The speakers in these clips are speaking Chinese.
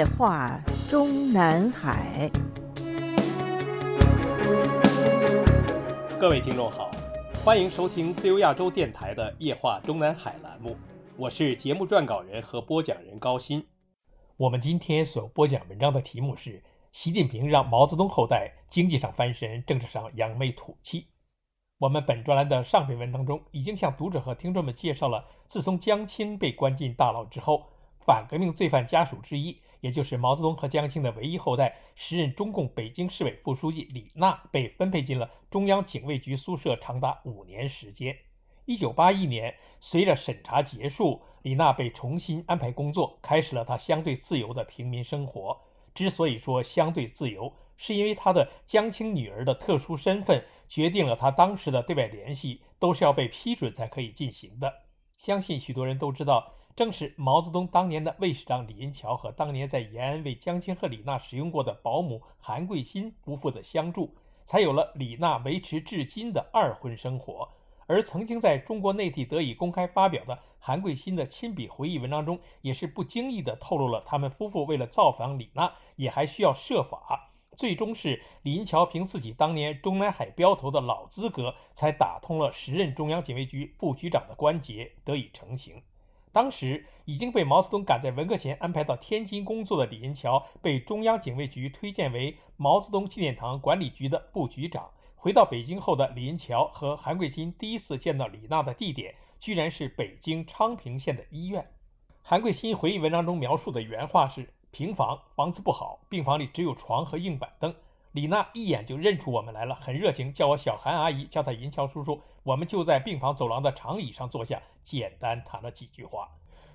夜话中南海。各位听众好，欢迎收听自由亚洲电台的《夜话中南海》栏目，我是节目撰稿人和播讲人高鑫。我们今天所播讲文章的题目是：习近平让毛泽东后代经济上翻身，政治上扬眉吐气。我们本专栏的上篇文章中，已经向读者和听众们介绍了，自从江青被关进大牢之后，反革命罪犯家属之一。也就是毛泽东和江青的唯一后代，时任中共北京市委副书记李娜被分配进了中央警卫局宿舍，长达五年时间。一九八一年，随着审查结束，李娜被重新安排工作，开始了她相对自由的平民生活。之所以说相对自由，是因为她的江青女儿的特殊身份决定了她当时的对外联系都是要被批准才可以进行的。相信许多人都知道。正是毛泽东当年的卫士长李银桥和当年在延安为江青和李娜使用过的保姆韩桂新夫妇的相助，才有了李娜维持至今的二婚生活。而曾经在中国内地得以公开发表的韩桂新的亲笔回忆文章中，也是不经意地透露了他们夫妇为了造访李娜，也还需要设法。最终是李银桥凭自己当年中南海镖头的老资格，才打通了时任中央警卫局副局长的关节，得以成行。当时已经被毛泽东赶在文革前安排到天津工作的李银桥，被中央警卫局推荐为毛泽东纪念堂管理局的副局长。回到北京后的李银桥和韩贵新第一次见到李娜的地点，居然是北京昌平县的医院。韩贵新回忆文章中描述的原话是：“平房，房子不好，病房里只有床和硬板凳。李娜一眼就认出我们来了，很热情，叫我小韩阿姨，叫她银桥叔叔。我们就在病房走廊的长椅上坐下。”简单谈了几句话，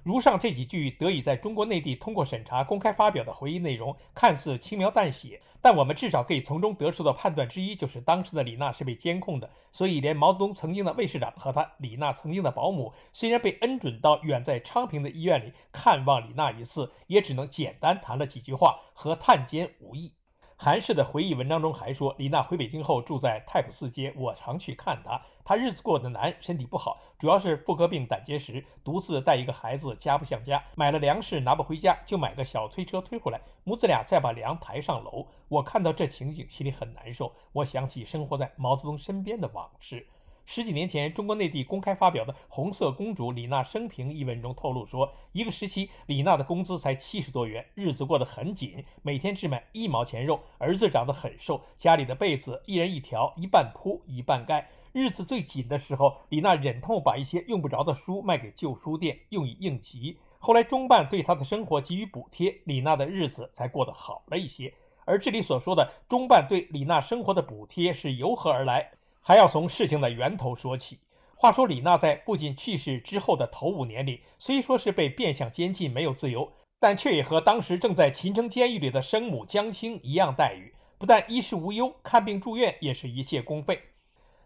如上这几句得以在中国内地通过审查公开发表的回忆内容，看似轻描淡写，但我们至少可以从中得出的判断之一，就是当时的李娜是被监控的，所以连毛泽东曾经的卫士长和他李娜曾经的保姆，虽然被恩准到远在昌平的医院里看望李娜一次，也只能简单谈了几句话，和探监无异。韩氏的回忆文章中还说，李娜回北京后住在太普寺街，我常去看她。他日子过得难，身体不好，主要是妇科病、胆结石，独自带一个孩子，家不像家。买了粮食拿不回家，就买个小推车推回来，母子俩再把粮抬上楼。我看到这情景，心里很难受。我想起生活在毛泽东身边的往事。十几年前，中国内地公开发表的《红色公主李娜生平》一文中透露说，一个时期，李娜的工资才七十多元，日子过得很紧，每天只买一毛钱肉。儿子长得很瘦，家里的被子一人一条，一半铺一半盖。日子最紧的时候，李娜忍痛把一些用不着的书卖给旧书店，用以应急。后来中办对她的生活给予补贴，李娜的日子才过得好了一些。而这里所说的中办对李娜生活的补贴是由何而来？还要从事情的源头说起。话说李娜在父亲去世之后的头五年里，虽说是被变相监禁，没有自由，但却也和当时正在秦城监狱里的生母江青一样待遇，不但衣食无忧，看病住院也是一切公费。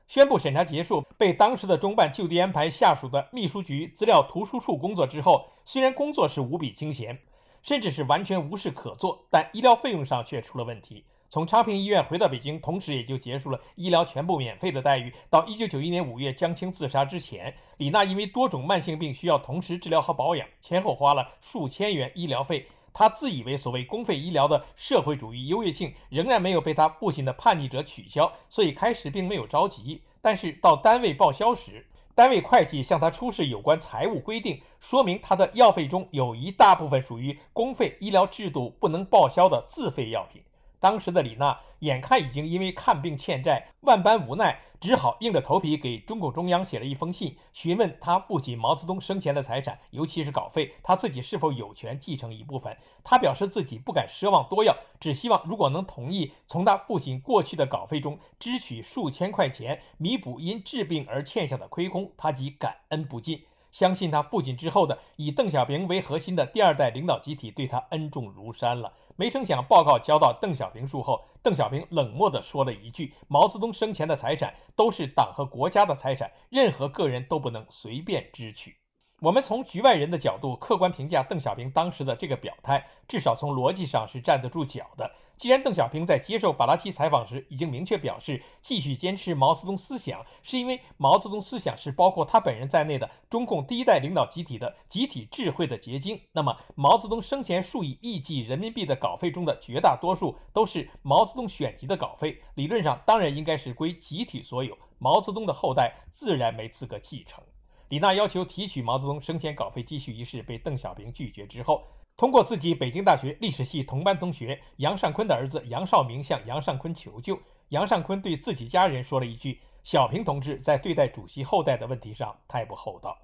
宣布审查结束，被当时的中办就地安排下属的秘书局资料图书处工作之后，虽然工作是无比清闲，甚至是完全无事可做，但医疗费用上却出了问题。从昌平医院回到北京，同时也就结束了医疗全部免费的待遇。到一九九一年五月江青自杀之前，李娜因为多种慢性病需要同时治疗和保养，前后花了数千元医疗费。他自以为所谓公费医疗的社会主义优越性仍然没有被他父亲的叛逆者取消，所以开始并没有着急。但是到单位报销时，单位会计向他出示有关财务规定，说明他的药费中有一大部分属于公费医疗制度不能报销的自费药品。当时的李娜眼看已经因为看病欠债，万般无奈，只好硬着头皮给中共中央写了一封信，询问他不仅毛泽东生前的财产，尤其是稿费，他自己是否有权继承一部分。他表示自己不敢奢望多要，只希望如果能同意从他父亲过去的稿费中支取数千块钱，弥补因治病而欠下的亏空，他即感恩不尽。相信他父亲之后的以邓小平为核心的第二代领导集体对他恩重如山了。没成想，报告交到邓小平处后，邓小平冷漠地说了一句：“毛泽东生前的财产都是党和国家的财产，任何个人都不能随便支取。”我们从局外人的角度客观评价邓小平当时的这个表态，至少从逻辑上是站得住脚的。既然邓小平在接受巴拉奇采访时已经明确表示，继续坚持毛泽东思想，是因为毛泽东思想是包括他本人在内的中共第一代领导集体的集体智慧的结晶，那么毛泽东生前数以亿计人民币的稿费中的绝大多数都是毛泽东选集的稿费，理论上当然应该是归集体所有，毛泽东的后代自然没资格继承。李娜要求提取毛泽东生前稿费积蓄一事被邓小平拒绝之后，通过自己北京大学历史系同班同学杨尚昆的儿子杨绍明向杨尚昆求救。杨尚昆对自己家人说了一句：“小平同志在对待主席后代的问题上太不厚道。”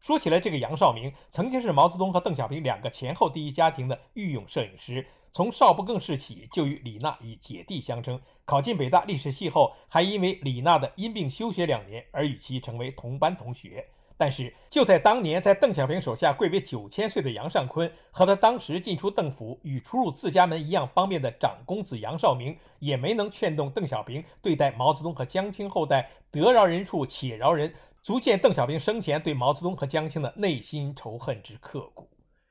说起来，这个杨少明曾经是毛泽东和邓小平两个前后第一家庭的御用摄影师，从少不更事起就与李娜以姐弟相称。考进北大历史系后，还因为李娜的因病休学两年而与其成为同班同学。但是，就在当年，在邓小平手下贵为九千岁的杨尚昆和他当时进出邓府与出入自家门一样方便的长公子杨绍明，也没能劝动邓小平对待毛泽东和江青后代得饶人处且饶人，足见邓小平生前对毛泽东和江青的内心仇恨之刻骨。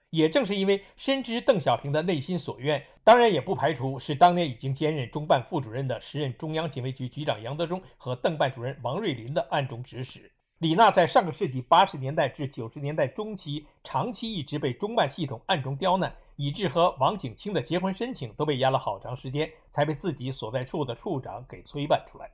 也正是因为深知邓小平的内心所愿，当然也不排除是当年已经兼任中办副主任的时任中央警卫局局长杨德忠和邓办主任王瑞林的暗中指使。李娜在上个世纪八十年代至九十年代中期，长期一直被中办系统暗中刁难，以致和王景清的结婚申请都被压了好长时间，才被自己所在处的处长给催办出来。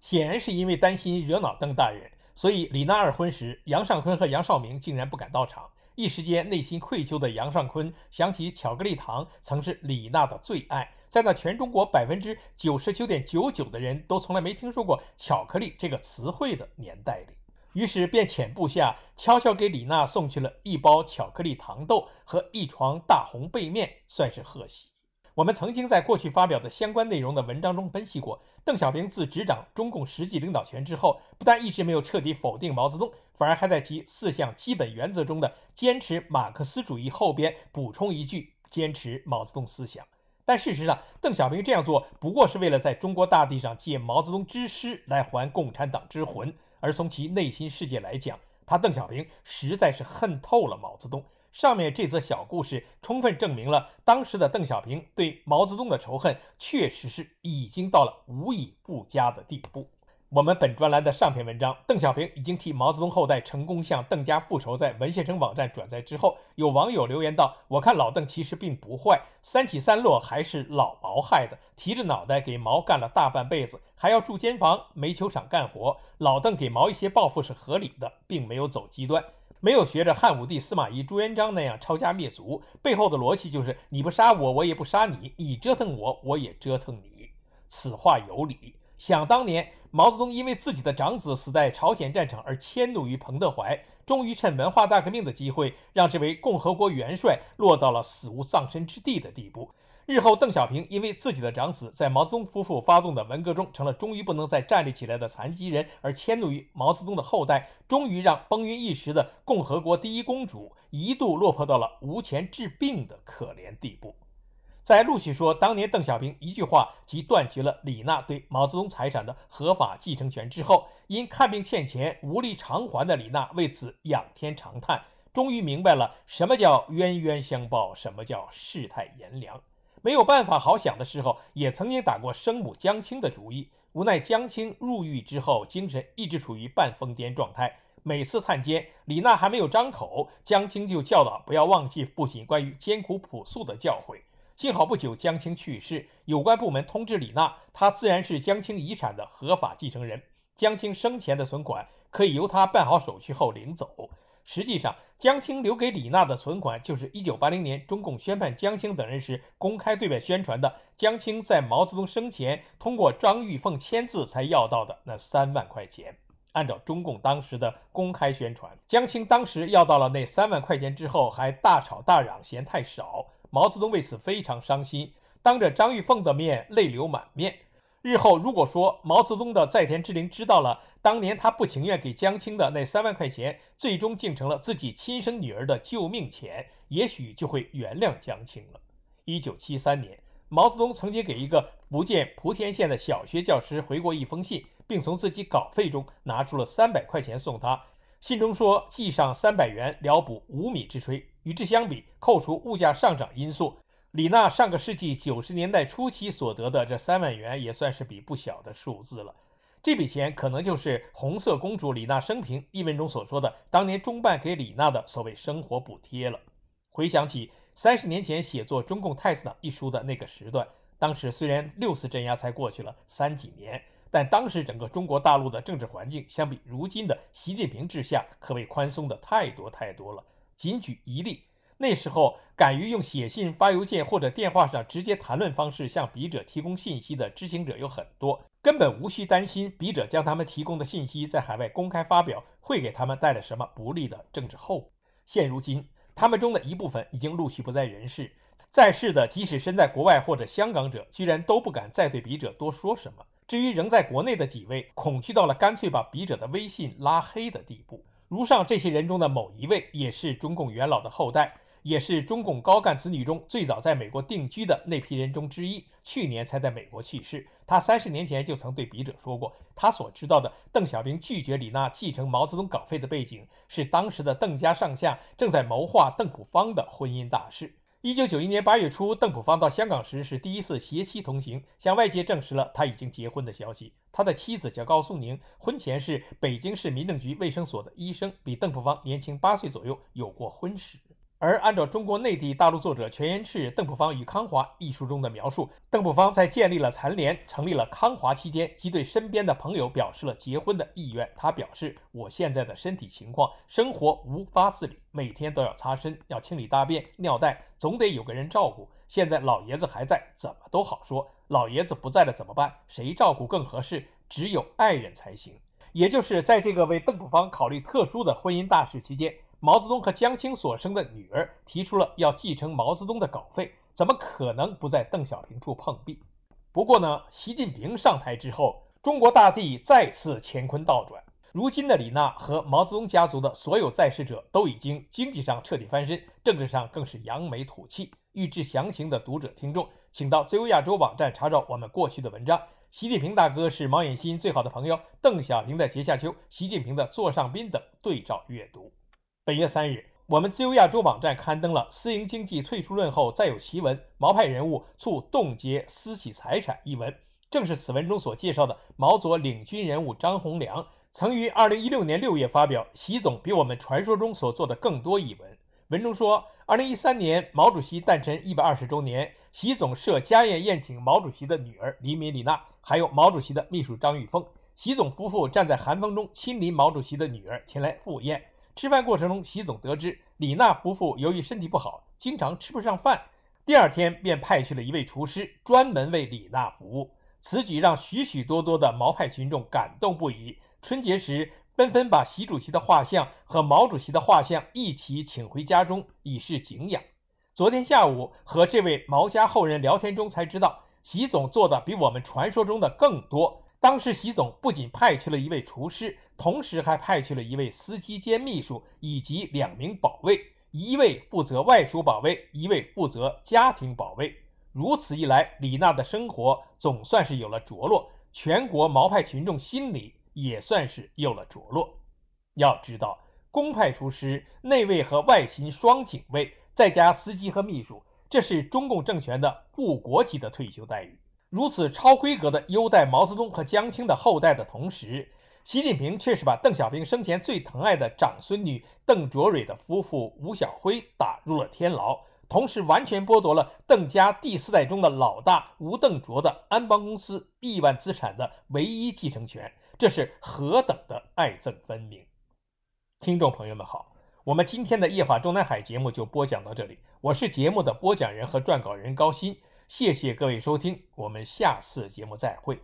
显然是因为担心惹恼邓大人，所以李娜二婚时，杨尚昆和杨少明竟然不敢到场。一时间，内心愧疚的杨尚昆想起，巧克力糖曾是李娜的最爱，在那全中国百分之九十九点九九的人都从来没听说过巧克力这个词汇的年代里。于是便遣部下悄悄给李娜送去了一包巧克力糖豆和一床大红被面，算是贺喜。我们曾经在过去发表的相关内容的文章中分析过，邓小平自执掌中共实际领导权之后，不但一直没有彻底否定毛泽东，反而还在其四项基本原则中的“坚持马克思主义”后边补充一句“坚持毛泽东思想”。但事实上，邓小平这样做不过是为了在中国大地上借毛泽东之师来还共产党之魂。而从其内心世界来讲，他邓小平实在是恨透了毛泽东。上面这则小故事充分证明了当时的邓小平对毛泽东的仇恨，确实是已经到了无以复加的地步。我们本专栏的上篇文章，邓小平已经替毛泽东后代成功向邓家复仇，在文献城网站转载之后，有网友留言道：“我看老邓其实并不坏，三起三落还是老毛害的，提着脑袋给毛干了大半辈子，还要住间房、煤球厂干活，老邓给毛一些报复是合理的，并没有走极端，没有学着汉武帝、司马懿、朱元璋那样抄家灭族，背后的逻辑就是你不杀我，我也不杀你，你折腾我，我也折腾你。”此话有理，想当年。毛泽东因为自己的长子死在朝鲜战场而迁怒于彭德怀，终于趁文化大革命的机会，让这位共和国元帅落到了死无葬身之地的地步。日后，邓小平因为自己的长子在毛泽东夫妇发动的文革中成了终于不能再站立起来的残疾人，而迁怒于毛泽东的后代，终于让崩云一时的共和国第一公主一度落魄到了无钱治病的可怜地步。在陆续说当年邓小平一句话即断绝了李娜对毛泽东财产的合法继承权之后，因看病欠钱无力偿还的李娜为此仰天长叹，终于明白了什么叫冤冤相报，什么叫世态炎凉。没有办法，好想的时候也曾经打过生母江青的主意，无奈江青入狱之后精神一直处于半疯癫状态，每次探监，李娜还没有张口，江青就教导不要忘记父亲关于艰苦朴素的教诲。幸好不久，江青去世，有关部门通知李娜，她自然是江青遗产的合法继承人。江青生前的存款可以由她办好手续后领走。实际上，江青留给李娜的存款就是1980年中共宣判江青等人时公开对外宣传的，江青在毛泽东生前通过张玉凤签字才要到的那三万块钱。按照中共当时的公开宣传，江青当时要到了那三万块钱之后，还大吵大嚷，嫌太少。毛泽东为此非常伤心，当着张玉凤的面泪流满面。日后如果说毛泽东的在天之灵知道了当年他不情愿给江青的那三万块钱，最终竟成了自己亲生女儿的救命钱，也许就会原谅江青了。一九七三年，毛泽东曾经给一个福建莆田县的小学教师回过一封信，并从自己稿费中拿出了三百块钱送他。信中说：“寄上三百元，了补无米之炊。”与之相比，扣除物价上涨因素，李娜上个世纪九十年代初期所得的这三万元也算是笔不小的数字了。这笔钱可能就是《红色公主》李娜生平一文中所说的当年中办给李娜的所谓生活补贴了。回想起三十年前写作《中共泰斯党》一书的那个时段，当时虽然六次镇压才过去了三几年，但当时整个中国大陆的政治环境相比如今的习近平治下，可谓宽松的太多太多了。仅举一例，那时候敢于用写信、发邮件或者电话上直接谈论方式向笔者提供信息的知情者有很多，根本无需担心笔者将他们提供的信息在海外公开发表会给他们带来什么不利的政治后果。现如今，他们中的一部分已经陆续不在人世，在世的即使身在国外或者香港者，居然都不敢再对笔者多说什么。至于仍在国内的几位，恐惧到了干脆把笔者的微信拉黑的地步。如上这些人中的某一位，也是中共元老的后代，也是中共高干子女中最早在美国定居的那批人中之一。去年才在美国去世。他三十年前就曾对笔者说过，他所知道的邓小平拒绝李娜继承毛泽东稿费的背景，是当时的邓家上下正在谋划邓朴方的婚姻大事。一九九一年八月初，邓朴方到香港时是第一次携妻同行，向外界证实了他已经结婚的消息。他的妻子叫高素宁，婚前是北京市民政局卫生所的医生，比邓朴方年轻八岁左右，有过婚史。而按照中国内地大陆作者全言赤《邓朴方与康华》一书中的描述，邓朴方在建立了残联、成立了康华期间，即对身边的朋友表示了结婚的意愿。他表示：“我现在的身体情况，生活无法自理，每天都要擦身、要清理大便、尿袋，总得有个人照顾。现在老爷子还在，怎么都好说；老爷子不在了怎么办？谁照顾更合适？只有爱人才行。”也就是在这个为邓朴方考虑特殊的婚姻大事期间。毛泽东和江青所生的女儿提出了要继承毛泽东的稿费，怎么可能不在邓小平处碰壁？不过呢，习近平上台之后，中国大地再次乾坤倒转。如今的李娜和毛泽东家族的所有在世者都已经经济上彻底翻身，政治上更是扬眉吐气。欲知详情的读者听众，请到最优亚洲网站查找我们过去的文章。习近平大哥是毛远新最好的朋友，邓小平的阶下囚，习近平的座上宾等对照阅读。本月三日，我们自由亚洲网站刊登了“私营经济退出论后再有奇闻，毛派人物促冻结私企财产”一文，正是此文中所介绍的毛左领军人物张洪良，曾于二零一六年六月发表“习总比我们传说中所做的更多”一文，文中说，二零一三年毛主席诞辰一百二十周年，习总设家宴宴请毛主席的女儿李敏、李娜，还有毛主席的秘书张玉峰，习总夫妇站在寒风中亲临毛主席的女儿前来赴宴。吃饭过程中，习总得知李娜夫妇由于身体不好，经常吃不上饭。第二天便派去了一位厨师，专门为李娜服务。此举让许许多多的毛派群众感动不已。春节时，纷纷把习主席的画像和毛主席的画像一起请回家中，以示敬仰。昨天下午和这位毛家后人聊天中才知道，习总做的比我们传说中的更多。当时，习总不仅派去了一位厨师，同时还派去了一位司机兼秘书，以及两名保卫，一位负责外出保卫，一位负责家庭保卫。如此一来，李娜的生活总算是有了着落，全国毛派群众心里也算是有了着落。要知道，公派出师内卫和外勤双警卫，再加司机和秘书，这是中共政权的副国级的退休待遇。如此超规格的优待毛泽东和江青的后代的同时，习近平却是把邓小平生前最疼爱的长孙女邓卓蕊的夫妇吴晓辉打入了天牢，同时完全剥夺了邓家第四代中的老大吴邓卓的安邦公司亿万资产的唯一继承权。这是何等的爱憎分明！听众朋友们好，我们今天的夜话中南海节目就播讲到这里，我是节目的播讲人和撰稿人高鑫。谢谢各位收听，我们下次节目再会。